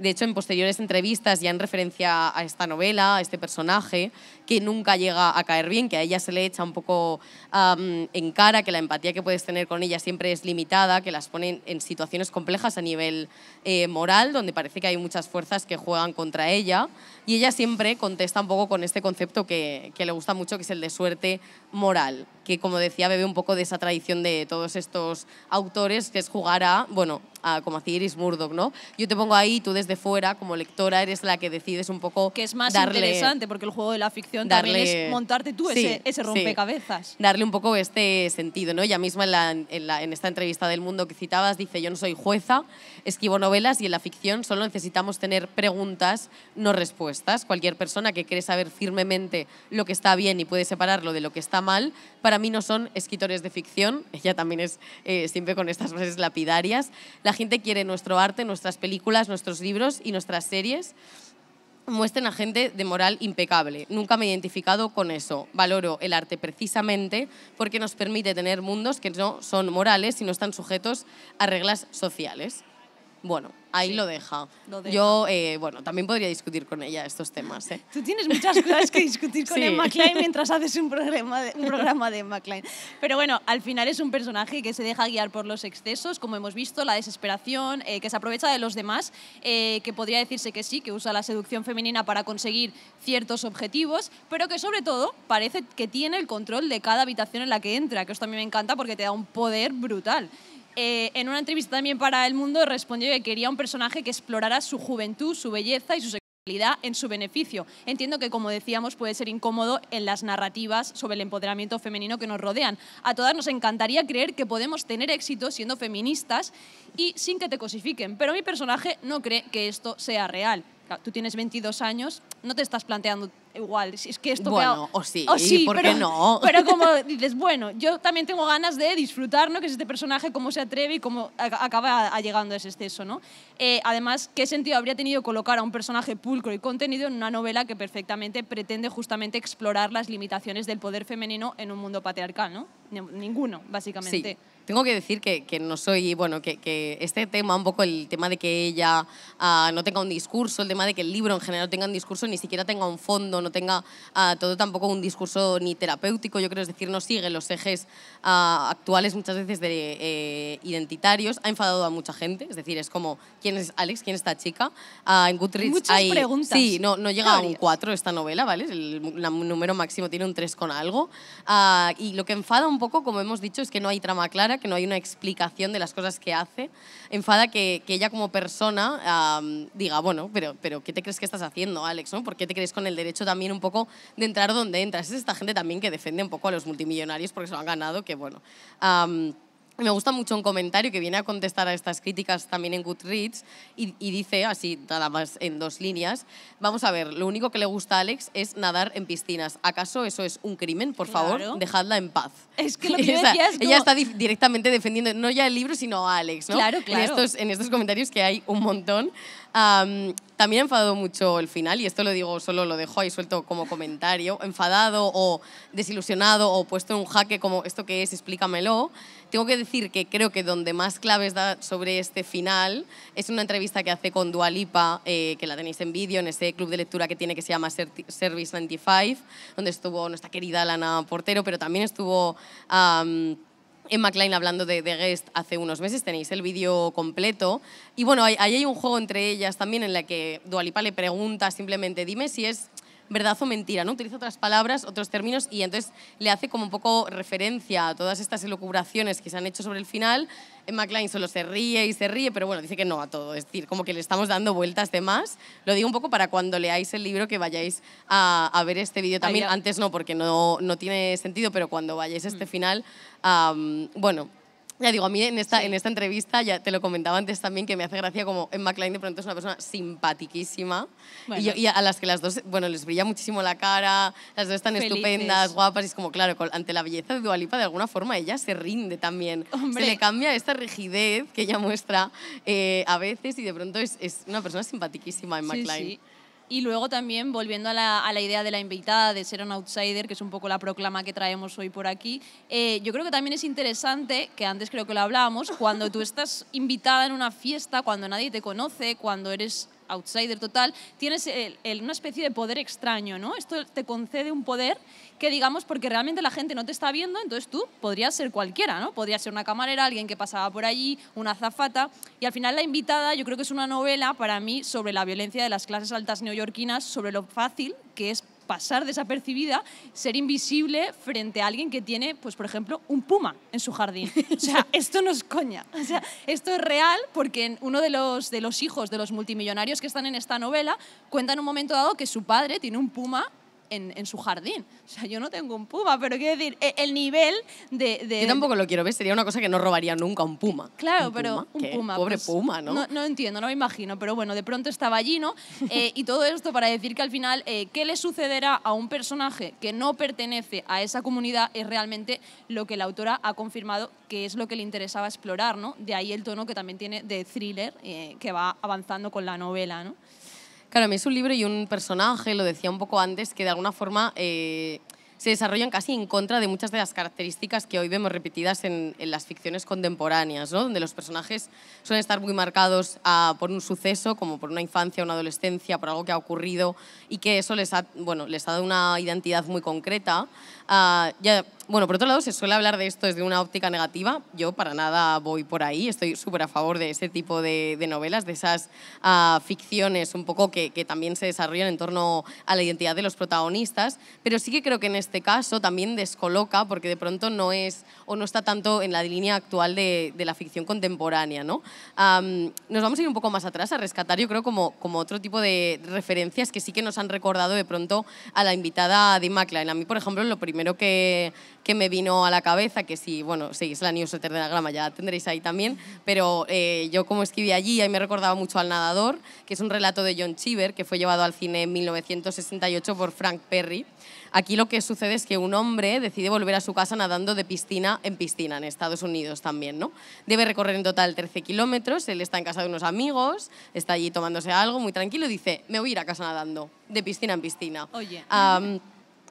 de hecho, en posteriores entrevistas ya en referencia a esta novela, a este personaje, que nunca llega a caer bien, que a ella se le echa un poco en cara, que la empatía que puedes tener con ella siempre es limitada, que las ponen en situaciones complejas a nivel eh, moral, donde parece que hay muchas fuerzas que juegan contra ella. Y ella siempre contesta un poco con este concepto que, le gusta mucho, que es el de suerte moral, que como decía, bebe un poco de esa tradición de todos estos autores, que es jugar a, bueno, como hacía Iris Murdoch, ¿no? Yo te pongo ahí, tú desde fuera, como lectora, eres la que decides un poco. Que es más interesante, porque el juego de la ficción darle, también es montarte tú ese, rompecabezas. darle un poco este sentido, ¿no? Ella misma en, la, en, esta entrevista del mundo que citabas dice: Yo no soy jueza, escribo novelas y en la ficción solo necesitamos tener preguntas, no respuestas. Cualquier persona que quiere saber firmemente lo que está bien y puede separarlo de lo que está mal, para mí no son escritores de ficción. [laughs] Ella también es eh, siempre con estas frases lapidarias. La la gente quiere nuestro arte, nuestras películas, nuestros libros y nuestras series muestren a gente de moral impecable. Nunca me he identificado con eso. Valoro el arte precisamente porque nos permite tener mundos que no son morales y no están sujetos a reglas sociales. Bueno, ahí lo, deja. Yo, eh, bueno, también podría discutir con ella estos temas. ¿eh? Tú tienes muchas cosas que discutir con [laughs] Emma Klein mientras [laughs] haces un programa, de, un programa de Emma Klein. Pero bueno, al final es un personaje que se deja guiar por los excesos, como hemos visto, la desesperación, eh, que se aprovecha de los demás, que podría decirse que sí, que usa la seducción femenina para conseguir ciertos objetivos, pero que sobre todo parece que tiene el control de cada habitación en la que entra, que esto a mí me encanta porque te da un poder brutal. Eh, en una entrevista también para El Mundo respondió que quería un personaje que explorara su juventud, su belleza y su sexualidad en su beneficio. Entiendo que, como decíamos, puede ser incómodo en las narrativas sobre el empoderamiento femenino que nos rodean. A todas nos encantaría creer que podemos tener éxito siendo feministas y sin que te cosifiquen, pero mi personaje no cree que esto sea real tú tienes 22 años, no te estás planteando igual, si es que esto... Bueno, o sí, ¿por qué no? [laughs] Pero como dices, bueno, yo también tengo ganas de disfrutar, ¿no? Que es este personaje, cómo se atreve y cómo acaba llegando a ese exceso, ¿no? Eh, además, ¿qué sentido habría tenido colocar a un personaje pulcro y contenido en una novela que perfectamente pretende justamente explorar las limitaciones del poder femenino en un mundo patriarcal, ¿no? Ninguno, básicamente tengo que decir que, que no soy, bueno, que, que, este tema, un poco el tema de que ella ah, no tenga un discurso, el tema de que el libro en general tenga un discurso, ni siquiera tenga un fondo, no tenga ah, todo tampoco un discurso ni terapéutico, yo creo, es decir, no sigue los ejes ah, actuales muchas veces de eh, identitarios, ha enfadado a mucha gente, es decir, es como, ¿quién es Alex? ¿Quién es esta chica? en Goodreads Muchas preguntas. Sí, no, no llega a un 4 esta novela, ¿vale? El, el, número máximo tiene un 3 con algo. y lo que enfada un poco, como hemos dicho, es que no hay trama clara que no hay una explicación de las cosas que hace. Enfada que, que ella como persona diga, bueno, pero, pero ¿qué te crees que estás haciendo, Alex? ¿Por qué te crees con el derecho también un poco de entrar donde entras? Es esta gente también que defiende un poco a los multimillonarios porque se lo han ganado, que bueno me gusta mucho un comentario que viene a contestar a estas críticas también en Goodreads y, dice, así nada más en dos líneas, vamos a ver, lo único que le gusta a Alex es nadar en piscinas. ¿Acaso eso es un crimen? Por favor, dejadla en paz. Es que lo [laughs] que Ella está directamente defendiendo no ya el libro, sino a Alex, ¿no? Claro, claro. estos, en estos comentarios que hay un montón. Um, también enfadado mucho el final, y esto lo digo, solo lo dejo ahí suelto como comentario, enfadado o desilusionado o puesto en un jaque como esto que es, explícamelo. Tengo que decir que creo que donde más claves da sobre este final es una entrevista que hace con Dualipa, eh, que la tenéis en vídeo, en ese club de lectura que tiene que se llama Service 95, donde estuvo nuestra querida Lana Portero, pero también estuvo... Emma Klein hablando de, Guest hace unos meses, tenéis el vídeo completo. Y bueno, ahí hay, un juego entre ellas también en la que Dualipa le pregunta simplemente, dime si es verdad o mentira, ¿no? Utiliza otras palabras, otros términos y entonces le hace como un poco referencia a todas estas elucubraciones que se han hecho sobre el final. En McLean solo se ríe y se ríe, pero bueno, dice que no a todo, es decir, como que le estamos dando vueltas de más. Lo digo un poco para cuando leáis el libro que vayáis a, ver este vídeo también. Antes no, porque no, no tiene sentido, pero cuando vayáis a este mm. final, bueno, ya digo, a mí en esta, en esta entrevista, ya te lo comentaba antes también, que me hace gracia como en Klein de pronto es una persona simpatiquísima y, a las que las dos, bueno, les brilla muchísimo la cara, las dos están estupendas, guapas y es como, claro, ante la belleza de Dualipa de alguna forma ella se rinde también. Hombre. Se le cambia esta rigidez que ella muestra eh, a veces y de pronto es, es una persona simpatiquísima en McLean. Sí, sí. Y luego también, volviendo a la, idea de la invitada, de ser un outsider, que es un poco la proclama que traemos hoy por aquí, eh, yo creo que también es interesante, que antes creo que lo hablábamos, cuando tú estás invitada en una fiesta, cuando nadie te conoce, cuando eres outsider total, tienes una especie de poder extraño, ¿no? Esto te concede un poder que digamos porque realmente la gente no te está viendo, entonces tú podrías ser cualquiera, ¿no? podría ser una camarera, alguien que pasaba por allí, una zafata y al final La invitada yo creo que es una novela para mí sobre la violencia de las clases altas neoyorquinas, sobre lo fácil que es pasar desapercibida, ser invisible frente a alguien que tiene, pues por ejemplo, un puma en su jardín. O sea, [laughs] esto no es coña. O sea, esto es real porque uno de los, de los hijos de los multimillonarios que están en esta novela cuenta en un momento dado que su padre tiene un puma en, su jardín. O sea, yo no tengo un puma, pero quiero decir, e, el nivel de, Yo tampoco lo quiero ver, sería una cosa que no robaría nunca un puma. Claro, pero un puma. Pobre pues, puma, ¿no? ¿no? entiendo, no me imagino, pero bueno, de pronto estaba allí, ¿no? Eh, [laughs] y todo esto para decir que al final, eh, ¿qué le sucederá a un personaje que no pertenece a esa comunidad? Es realmente lo que la autora ha confirmado que es lo que le interesaba explorar, ¿no? De ahí el tono que también tiene de thriller eh, que va avanzando con la novela, ¿no? Claro, a mí es un libro y un personaje, lo decía un poco antes, que de alguna forma eh, se desarrollan casi en contra de muchas de las características que hoy vemos repetidas en, las ficciones contemporáneas, donde los personajes suelen estar muy marcados por un suceso, como por una infancia, una adolescencia, por algo que ha ocurrido y que eso les ha, bueno, les ha dado una identidad muy concreta. Ah, ya, bueno, por otro lado, se suele hablar de esto desde una óptica negativa. Yo para nada voy por ahí. Estoy súper a favor de ese tipo de, novelas, de esas ah, ficciones un poco que, también se desarrollan en torno a la identidad de los protagonistas. Pero sí que creo que en este caso también descoloca porque de pronto no es o no está tanto en la línea actual de, la ficción contemporánea. ¿no? nos vamos a ir un poco más atrás a rescatar, yo creo, como, como otro tipo de referencias que sí que nos han recordado de pronto a la invitada de Maclain. A mí, por ejemplo, lo primero primero que, que me vino a la cabeza, que si, bueno, seguís es la newsletter de la grama, ya tendréis ahí también, pero eh, yo como escribí allí, ahí me recordaba mucho al nadador, que es un relato de John Cheever, que fue llevado al cine en 1968 por Frank Perry. Aquí lo que sucede es que un hombre decide volver a su casa nadando de piscina en piscina, en Estados Unidos también, ¿no? Debe recorrer en total 13 kilómetros, él está en casa de unos amigos, está allí tomándose algo, muy tranquilo, y dice, me voy a ir a casa nadando, de piscina en piscina. Oye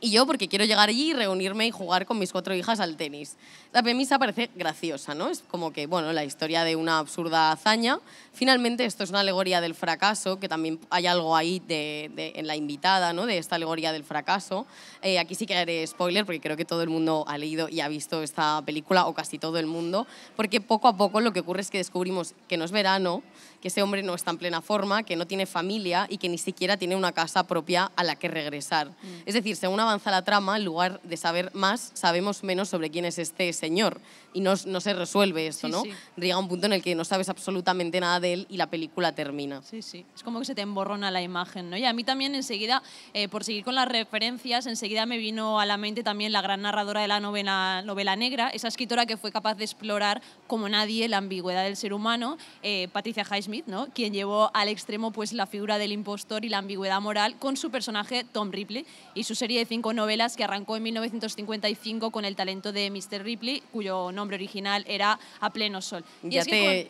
y yo porque quiero llegar allí y reunirme y jugar con mis cuatro hijas al tenis. La premisa parece graciosa, ¿no? Es como que, bueno, la historia de una absurda hazaña. Finalmente, esto es una alegoría del fracaso, que también hay algo ahí de, en la invitada, ¿no? De esta alegoría del fracaso. Eh, aquí sí que haré spoiler, porque creo que todo el mundo ha leído y ha visto esta película, o casi todo el mundo, porque poco a poco lo que ocurre es que descubrimos que no es verano, que ese hombre no está en plena forma, que no tiene familia y que ni siquiera tiene una casa propia a la que regresar. Mm. Es decir, según avanza la trama, en lugar de saber más, sabemos menos sobre quién es este señor y no, no se resuelve eso, ¿no? Llega un punto en el que no sabes absolutamente nada de él y la película termina. Sí, sí, es como que se te emborrona la imagen, ¿no? Y a mí también enseguida, eh, por seguir con las referencias, enseguida me vino a la mente también la gran narradora de la novela, novela negra, esa escritora que fue capaz de explorar como nadie la ambigüedad del ser humano, eh, Patricia Heisman quien llevó al extremo pues, la figura del impostor y la ambigüedad moral con su personaje Tom Ripley y su serie de cinco novelas que arrancó en 1955 con el talento de Mr. Ripley, cuyo nombre original era A Pleno Sol. ya te,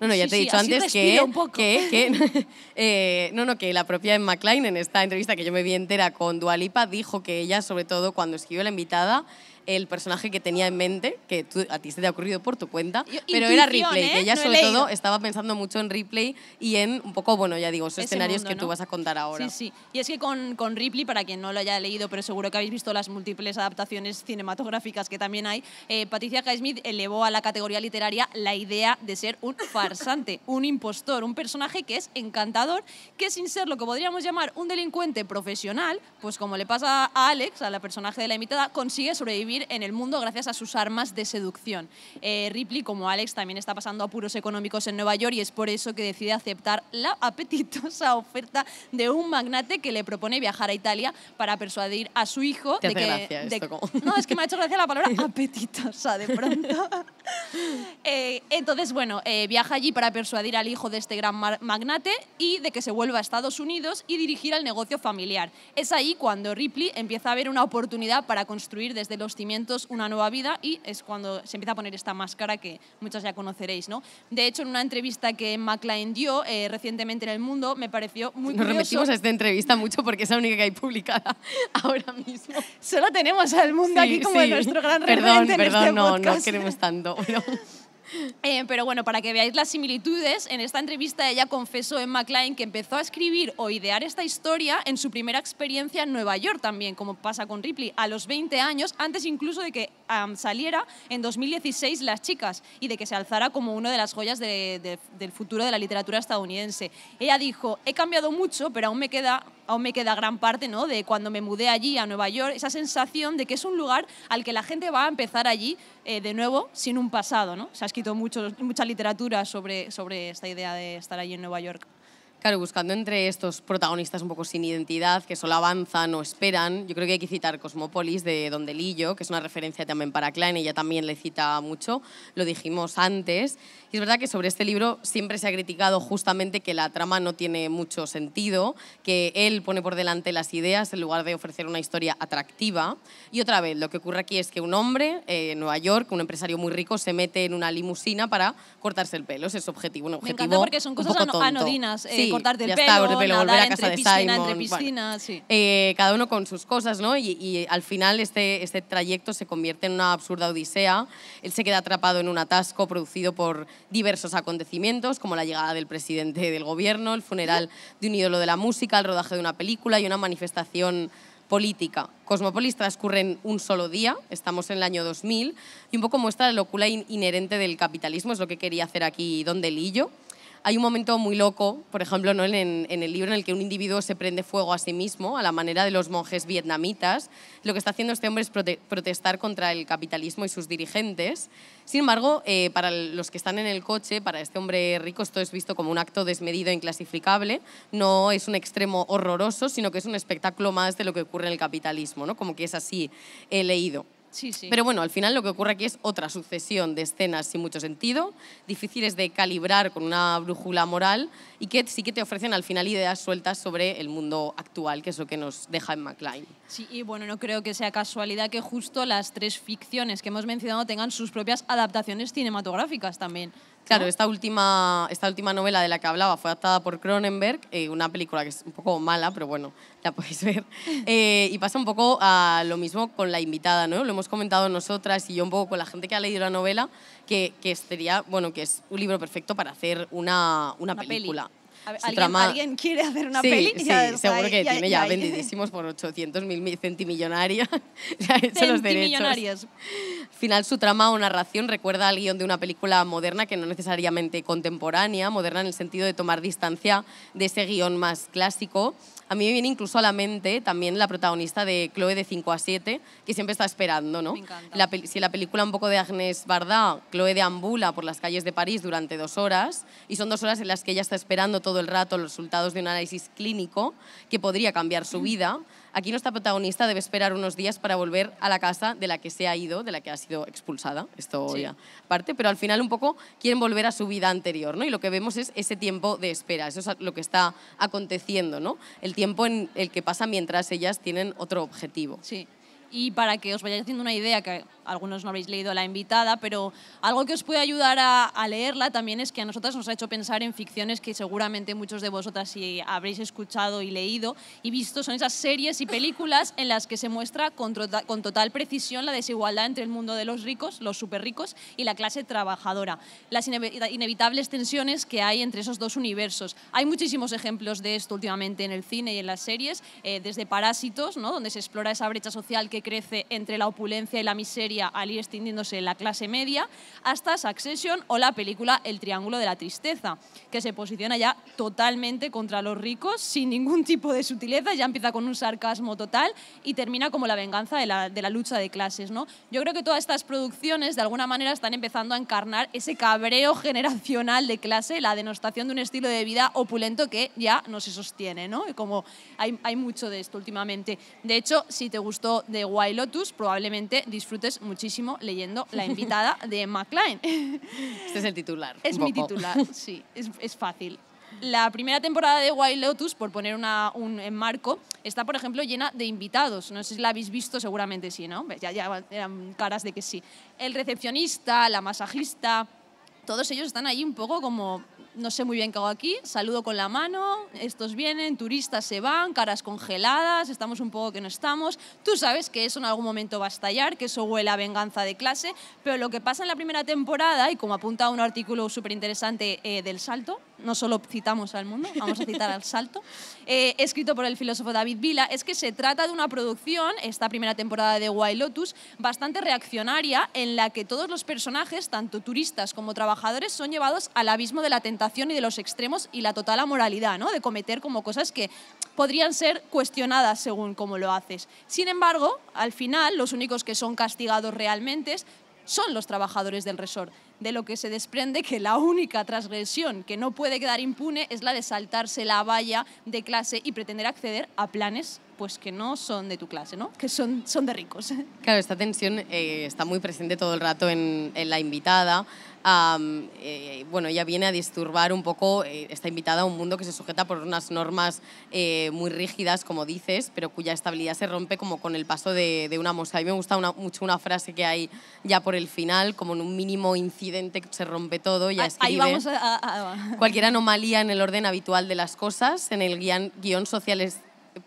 no, no, ya te he dicho antes que, [laughs] eh, no, no, que la propia Emma Klein en esta entrevista que yo me vi entera con Dualipa dijo que ella, sobre todo cuando escribió la invitada, el personaje que tenía en mente, que a ti se te ha ocurrido por tu cuenta, pero era Ripley, que ella ¿eh? sobre todo estaba pensando mucho en Ripley y en un poco, bueno, ya digo, esos escenarios que tú vas a contar ahora. Sí, sí. Y es que con, con Ripley, para quien no lo haya leído, pero seguro que habéis visto las múltiples adaptaciones cinematográficas que también hay, eh, Patricia Smith elevó a la categoría literaria la idea de ser un farsante, [laughs] un impostor, un personaje que es encantador, que sin ser lo que podríamos llamar un delincuente profesional, pues como le pasa a Alex, a la personaje de la imitada, consigue sobrevivir en el mundo gracias a sus armas de seducción. Eh, Ripley, como Alex, también está pasando apuros económicos en Nueva York y es por eso que decide aceptar la apetitosa oferta de un magnate que le propone viajar a Italia para persuadir a su hijo de que... [laughs] no, es que me ha hecho gracia la palabra [laughs] apetitosa de pronto. [laughs] Eh, entonces, bueno, eh, viaja allí para persuadir al hijo de este gran magnate y de que se vuelva a Estados Unidos y dirigir al negocio familiar. Es ahí cuando Ripley empieza a ver una oportunidad para construir desde los una nueva vida y es cuando se empieza a poner esta máscara que muchos ya conoceréis. ¿no? De hecho, en una entrevista que McLean dio eh, recientemente en El Mundo, me pareció muy Nos remitimos a esta entrevista mucho porque es la única que hay publicada [laughs] ahora mismo. Solo tenemos al Mundo aquí como nuestro gran referente Perdón, perdón, este no, no queremos tanto. [laughs] Eh, pero bueno, para que veáis las similitudes, en esta entrevista ella confesó en McLean que empezó a escribir o idear esta historia en su primera experiencia en Nueva York también, como pasa con Ripley, a los 20 años, antes incluso de que saliera en 2016 Las Chicas y de que se alzara como una de las joyas del futuro de la literatura estadounidense. Ella dijo, he cambiado mucho, pero aún me queda aún me queda gran parte, ¿no? De cuando me mudé allí a Nueva York, esa sensación de que es un lugar al que la gente va a empezar allí eh, de nuevo sin un pasado, ¿no? Se ha escrito mucho, mucha literatura sobre, sobre esta idea de estar allí en Nueva York. Claro, buscando entre estos protagonistas un poco sin identidad, que solo avanzan o esperan, yo creo que hay que citar Cosmopolis de Don Delillo, que es una referencia también para Klein, ella también le cita mucho, lo dijimos antes. Y es verdad que sobre este libro siempre se ha criticado justamente que la trama no tiene mucho sentido, que él pone por delante las ideas en lugar de ofrecer una historia atractiva. Y otra vez, lo que ocurre aquí es que un hombre eh, en Nueva York, un empresario muy rico, se mete en una limusina para cortarse el pelo. Ese es su objetivo, un objetivo. Me encanta porque son cosas anodinas. Eh, sí cortarte el pelo, está, casa de piscina, eh, cada uno con sus cosas, ¿no? Y, al final este, este trayecto se convierte en una absurda odisea. Él se queda atrapado en un atasco producido por diversos acontecimientos, como la llegada del presidente del gobierno, el funeral de un ídolo de la música, el rodaje de una película y una manifestación política. Cosmopolis transcurre en un solo día, estamos en el año 2000, y un poco muestra la locura inherente del capitalismo, es lo que quería hacer aquí Don Delillo. Hay un momento muy loco, por ejemplo, en, el libro en el que un individuo se prende fuego a sí mismo, a la manera de los monjes vietnamitas. Lo que está haciendo este hombre es protestar contra el capitalismo y sus dirigentes. Sin embargo, eh, para los que están en el coche, para este hombre rico, esto es visto como un acto desmedido e inclasificable. No es un extremo horroroso, sino que es un espectáculo más de lo que ocurre en el capitalismo, ¿no? como que es así he leído. Pero bueno, al final lo que ocurre aquí es otra sucesión de escenas sin mucho sentido, difíciles de calibrar con una brújula moral y que sí que te ofrecen al final ideas sueltas sobre el mundo actual, que es lo que nos deja en McLean. Sí, y bueno, no creo que sea casualidad que justo las tres ficciones que hemos mencionado tengan sus propias adaptaciones cinematográficas también. Claro, esta última, esta última novela de la que hablaba fue adaptada por Cronenberg, eh, una película que es un poco mala, pero bueno, la podéis [laughs] ver. Eh, y pasa un poco a lo mismo con la invitada, ¿no? Lo hemos comentado nosotras y yo un poco con la gente que ha leído la novela, que, que sería, bueno, que es un libro perfecto para hacer una, película. Si ¿alguien, quiere hacer una película peli? Sí, seguro que tiene ya, vendidísimos por 800 mil centimillonarios. [laughs] los derechos. Al final, su trama o narración recuerda al guión de una película moderna que no necesariamente contemporánea, moderna en el sentido de tomar distancia de ese guión más clásico a mí me viene incluso a la mente también la protagonista de Chloe de 5 a 7, que siempre está esperando, ¿no? si la película un poco de Agnès Bardá, Chloe deambula por las calles de París durante dos horas, y son dos horas en las que ella está esperando todo el rato los resultados de un análisis clínico que podría cambiar su mm. vida, Aquí nuestra protagonista debe esperar unos días para volver a la casa de la que se ha ido, de la que ha sido expulsada, esto ya parte, pero al final un poco quieren volver a su vida anterior, ¿no? Y lo que vemos es ese tiempo de espera, eso es lo que está aconteciendo, ¿no? El tiempo en el que pasa mientras ellas tienen otro objetivo. Sí y para que os vayáis haciendo una idea, que algunos no habéis leído la invitada, pero algo que os puede ayudar a, leerla también es que a nosotras nos ha hecho pensar en ficciones que seguramente muchos de vosotras habréis escuchado y leído y visto, son esas series y películas en las que se muestra con, total precisión la desigualdad entre el mundo de los ricos, los superricos, ricos, y la clase trabajadora, las inevitables tensiones que hay entre esos dos universos. Hay muchísimos ejemplos de esto últimamente en el cine y en las series, eh, desde Parásitos, ¿no? donde se explora esa brecha social que crece entre la opulencia y la miseria al ir extendiéndose la clase media, hasta Succession o la película El Triángulo de la Tristeza, que se posiciona ya totalmente contra los ricos, sin ningún tipo de sutileza, ya empieza con un sarcasmo total y termina como la venganza de la, de la lucha de clases. ¿no? Yo creo que todas estas producciones de alguna manera están empezando a encarnar ese cabreo generacional de clase, la denostación de un estilo de vida opulento que ya no se sostiene, ¿no? Como hay, hay mucho de esto últimamente. De hecho, si te gustó The Wild Lotus, probablemente disfrutes muchísimo leyendo La invitada [laughs] de McLean. Este es el titular. Es mi titular, [laughs] sí, es, fácil. La primera temporada de Wild Lotus, por poner un marco, está, por ejemplo, llena de invitados. No sé si la habéis visto, seguramente sí, ¿no? Ya, ya eran caras de que sí. El recepcionista, la masajista, todos ellos están ahí un poco como, no sé muy bien qué hago aquí, saludo con la mano, estos vienen, turistas se van, caras congeladas, estamos un poco que no estamos. Tú sabes que eso en algún momento va a estallar, que eso huele a venganza de clase, pero lo que pasa en la primera temporada, y como apunta un artículo súper interesante eh, del Salto, no solo citamos al mundo, vamos a citar al salto, eh, escrito por el filósofo David Vila, es que se trata de una producción, esta primera temporada de Wild Lotus, bastante reaccionaria, en la que todos los personajes, tanto turistas como trabajadores, son llevados al abismo de la tentación y de los extremos y la total amoralidad, ¿no? de cometer como cosas que podrían ser cuestionadas según cómo lo haces. Sin embargo, al final, los únicos que son castigados realmente son los trabajadores del resort, de lo que se desprende que la única transgresión que no puede quedar impune es la de saltarse la valla de clase y pretender acceder a planes pues que no son de tu clase, ¿no? Que son, son de ricos. Claro, esta tensión eh, está muy presente todo el rato en, en la invitada, eh, bueno, ella viene a disturbar un poco, eh, está invitada a un mundo que se sujeta por unas normas eh, muy rígidas, como dices, pero cuya estabilidad se rompe como con el paso de, una mosca. A mí me gusta mucho una frase que hay ya por el final, como en un mínimo incidente que se rompe todo. Ya ah, escribe, Ahí vamos a, Cualquier anomalía en el orden habitual de las cosas, en el guión, guión social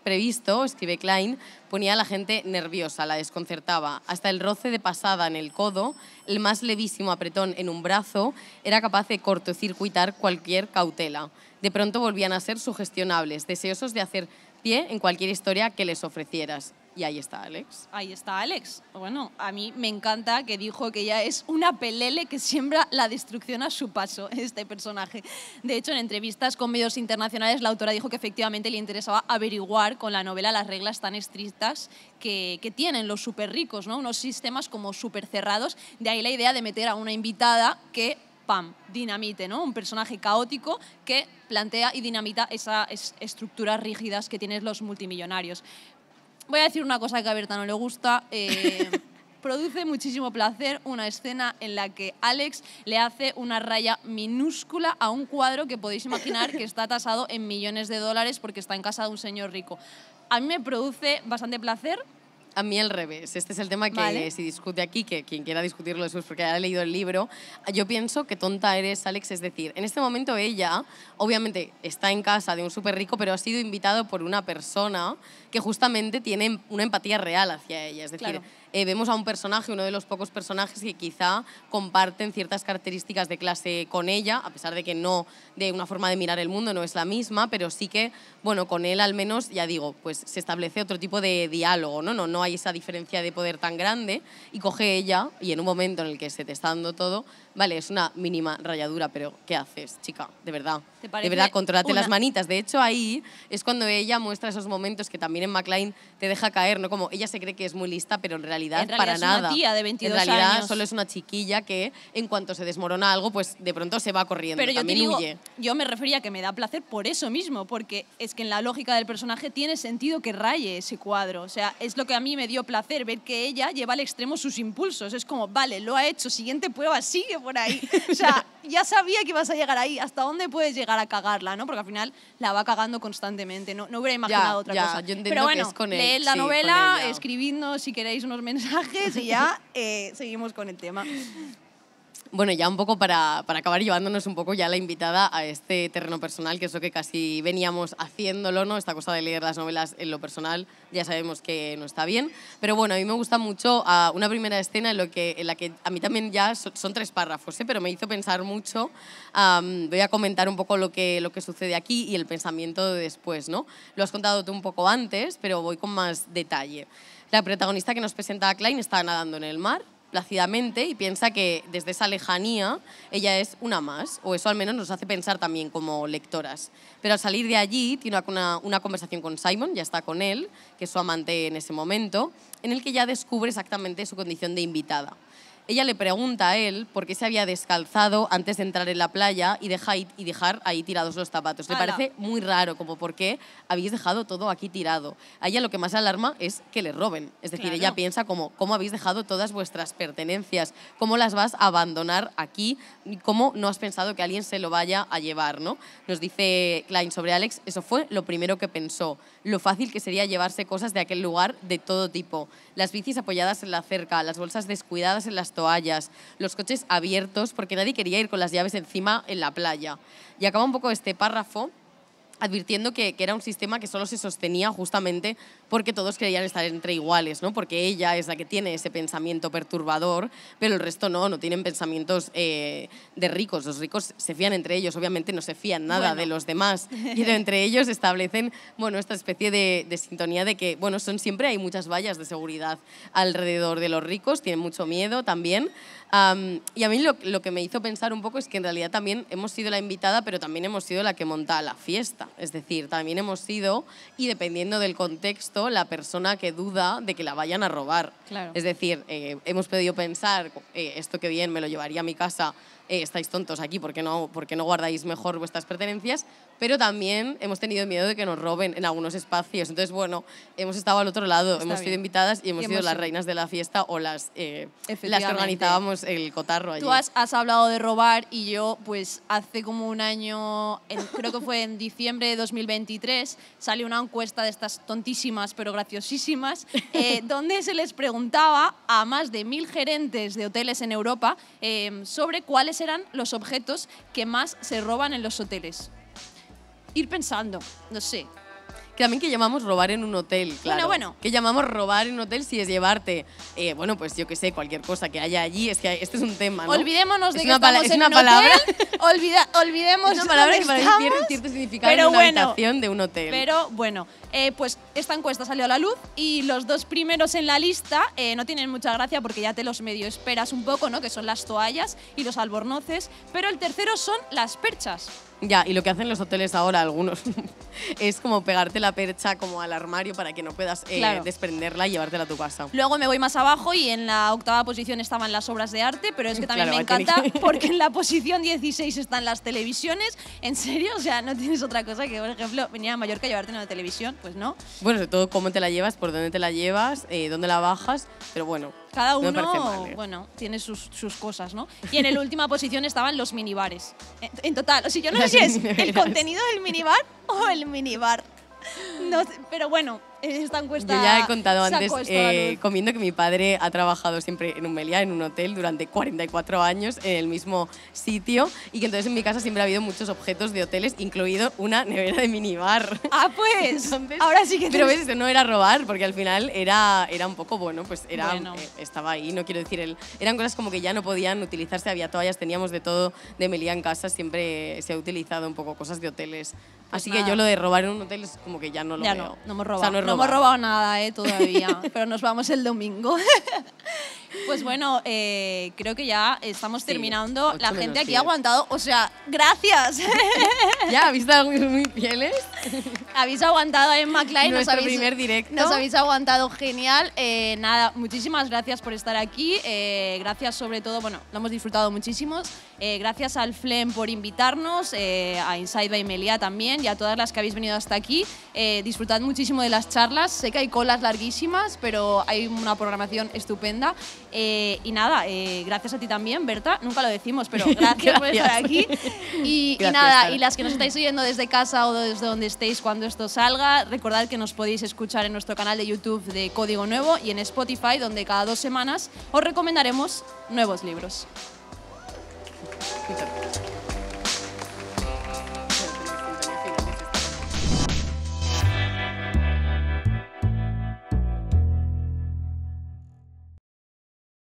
previsto, escribe Klein, ponía a la gente nerviosa, la desconcertaba. Hasta el roce de pasada en el codo, el más levísimo apretón en un brazo, era capaz de cortocircuitar cualquier cautela. De pronto volvían a ser sugestionables, deseosos de hacer pie en cualquier historia que les ofrecieras. Y ahí está Alex. Ahí está Alex. Bueno, a mí me encanta que dijo que ya es una pelele que siembra la destrucción a su paso, [laughs] este personaje. De hecho, en entrevistas con medios internacionales, la autora dijo que efectivamente le interesaba averiguar con la novela las reglas tan estrictas que, tienen los súper ricos, ¿no? Unos sistemas como súper cerrados. De ahí la idea de meter a una invitada que pam, dinamite, ¿no? Un personaje caótico que plantea y dinamita esas estructuras rígidas que tienen los multimillonarios voy a decir una cosa que a Berta no le gusta. Eh, [laughs] produce muchísimo placer una escena en la que Alex le hace una raya minúscula a un cuadro que podéis imaginar que está tasado en millones de dólares porque está en casa de un señor rico. A mí me produce bastante placer a mí al revés. Este es el tema que si discute aquí, que quien quiera discutirlo es porque ha leído el libro. Yo pienso que tonta eres, Alex. Es decir, en este momento ella, obviamente, está en casa de un súper rico, pero ha sido invitado por una persona que justamente tiene una empatía real hacia ella. Es decir, eh, vemos a un personaje, uno de los pocos personajes que quizá comparten ciertas características de clase con ella, a pesar de que no, de una forma de mirar el mundo no es la misma, pero sí que, bueno, con él al menos, ya digo, pues se establece otro tipo de diálogo, ¿no? No, no hay esa diferencia de poder tan grande y coge ella y en un momento en el que se te está dando todo, vale, es una mínima rayadura, pero ¿qué haces, chica? De verdad. De verdad, controlate las manitas. De hecho, ahí es cuando ella muestra esos momentos que también en McLean te deja caer, ¿no? Como ella se cree que es muy lista, pero en realidad en realidad para es nada. Una tía de 22 en realidad solo es una chiquilla que en cuanto se desmorona algo, pues de pronto se va corriendo. Pero yo yo me refería a que me da placer por eso mismo, porque es que en la lógica del personaje tiene sentido que raye ese cuadro. O sea, es lo que a mí me dio placer ver que ella lleva al extremo sus impulsos. Es como, vale, lo ha hecho, siguiente prueba, sigue por ahí. O sea, [laughs] ya sabía que ibas a llegar ahí. ¿Hasta dónde puedes llegar a cagarla, no? Porque al final la va cagando constantemente. No, no hubiera imaginado otra cosa. Pero bueno, que con leed la novela, escribidnos si queréis unos mensajes y ya eh, seguimos con el tema. Bueno, ya un poco para, para, acabar llevándonos un poco ya la invitada a este terreno personal, que es lo que casi veníamos haciéndolo, ¿no? Esta cosa de leer las novelas en lo personal, ya sabemos que no está bien. Pero bueno, a mí me gusta mucho ah, una primera escena en, lo que, en la que a mí también ya son tres párrafos, ¿eh? pero me hizo pensar mucho. voy a comentar un poco lo que, lo que sucede aquí y el pensamiento de después, ¿no? Lo has contado tú un poco antes, pero voy con más detalle. La protagonista que nos presenta a Klein está nadando en el mar plácidamente y piensa que desde esa lejanía ella es una más, o eso al menos nos hace pensar también como lectoras. Pero al salir de allí tiene una, una, conversación con Simon, ya está con él, que es su amante en ese momento, en el que ya descubre exactamente su condición de invitada ella le pregunta a él por qué se había descalzado antes de entrar en la playa y, dejar ahí tirados los zapatos. Le parece muy raro, como por qué habéis dejado todo aquí tirado. A ella lo que más alarma es que le roben. Es decir, ella piensa como, ¿cómo habéis dejado todas vuestras pertenencias? ¿Cómo las vas a abandonar aquí? ¿Cómo no has pensado que alguien se lo vaya a llevar? ¿no? Nos dice Klein sobre Alex, eso fue lo primero que pensó, lo fácil que sería llevarse cosas de aquel lugar de todo tipo. Las bicis apoyadas en la cerca, las bolsas descuidadas en las toallas, los coches abiertos, porque nadie quería ir con las llaves encima en la playa. Y acaba un poco este párrafo advirtiendo que, era un sistema que solo se sostenía justamente porque todos creían estar entre iguales, ¿no? porque ella es la que tiene ese pensamiento perturbador, pero el resto no, no tienen pensamientos eh, de ricos. Los ricos se fían entre ellos, obviamente no se fían nada de los demás, [laughs] y entre ellos establecen bueno, esta especie de, sintonía de que bueno, son, siempre hay muchas vallas de seguridad alrededor de los ricos, tienen mucho miedo también. y a mí lo que me hizo pensar un poco es que en realidad también hemos sido la invitada, pero también hemos sido la que monta la fiesta. Es decir, también hemos sido, y dependiendo del contexto, la persona que duda de que la vayan a robar. Es decir, eh, hemos podido pensar, eh, esto que bien, me lo llevaría a mi casa, eh, estáis tontos aquí, porque no, ¿por no guardáis mejor vuestras pertenencias? pero también hemos tenido miedo de que nos roben en algunos espacios. Entonces, bueno, hemos estado al otro lado, hemos sido invitadas y hemos, sido las reinas de la fiesta o las, eh, las que organizábamos el cotarro allí. Tú has, hablado de robar y yo, pues hace como un año, creo que fue en diciembre de 2023, salió una encuesta de estas tontísimas pero graciosísimas, eh, [laughs] donde se les preguntaba a más de mil gerentes de hoteles en Europa eh, sobre cuáles eran los objetos que más se roban en los hoteles ir pensando, no sé. Que también que llamamos robar en un hotel, claro. Bueno, bueno. Que llamamos robar en un hotel si es llevarte, eh, bueno, pues yo qué sé, cualquier cosa que haya allí. Es que este es un tema, ¿no? Olvidémonos de que una es una palabra. hotel. [laughs] Olvida, olvidemos Es una palabra que para tiene cierto significado en una habitación de un hotel. Pero bueno, eh, pues esta encuesta salió a la luz y los dos primeros en la lista eh, no tienen mucha gracia porque ya te los medio esperas un poco, ¿no? Que son las toallas y los albornoces. Pero el tercero son las perchas. Ya, y lo que hacen los hoteles ahora, algunos, [laughs] es como pegarte la percha como al armario para que no puedas eh, desprenderla y llevártela a tu casa. Luego me voy más abajo y en la octava posición estaban las obras de arte, pero es que [laughs] también me encanta porque en la [laughs] posición 16 están las televisiones. En serio, o sea, no tienes otra cosa que, por ejemplo, venir a Mallorca a llevarte una televisión, pues no. Bueno, sobre todo cómo te la llevas, por dónde te la llevas, eh, dónde la bajas, pero bueno. Cada uno, ¿eh? bueno, tiene sus, cosas, ¿no? Y en la última posición estaban los minibares. En, total, o sea, yo no [laughs] sé si es el contenido del minibar o el minibar. No pero bueno, yo ya he contado antes, eh, comiendo que mi padre ha trabajado siempre en Humelia, en un hotel, durante 44 años, en el mismo sitio, y que entonces en mi casa siempre ha habido muchos objetos de hoteles, incluido una nevera de minibar. Ah, pues. ahora sí que. Pero ves, no era robar, porque al final era, era un poco bueno, pues era, eh, estaba ahí, no quiero decir, eran cosas como que ya no podían utilizarse, había toallas, teníamos de todo de Melia en casa, siempre se ha utilizado un poco cosas de hoteles. Pues Así que yo lo de robar en un hotel es como que ya no lo ya No, no hemos robado. No hemos robado nada eh, todavía, [laughs] pero nos vamos el domingo. [laughs] Pues bueno, eh, creo que ya estamos terminando. La gente aquí ha aguantado. O sea, gracias. [laughs] ya, habéis estado muy, muy, fieles. [laughs] habéis aguantado en No Nuestro el primer directo. Nos habéis aguantado genial. Eh, nada, muchísimas gracias por estar aquí. Eh, gracias sobre todo, bueno, lo hemos disfrutado muchísimo. gracias al FLEM por invitarnos, a Inside by Melia también y a todas las que habéis venido hasta aquí. disfrutad muchísimo de las charlas. Sé que hay colas larguísimas, pero hay una programación estupenda. Eh, y nada, eh, gracias a ti también, Berta. Nunca lo decimos, pero [laughs] gracias, por estar aquí. Y, nada, y las que nos estáis oyendo desde casa o desde donde estéis cuando esto salga, recordad que nos podéis escuchar en nuestro canal de YouTube de Código Nuevo y en Spotify, donde cada dos semanas os recomendaremos nuevos libros.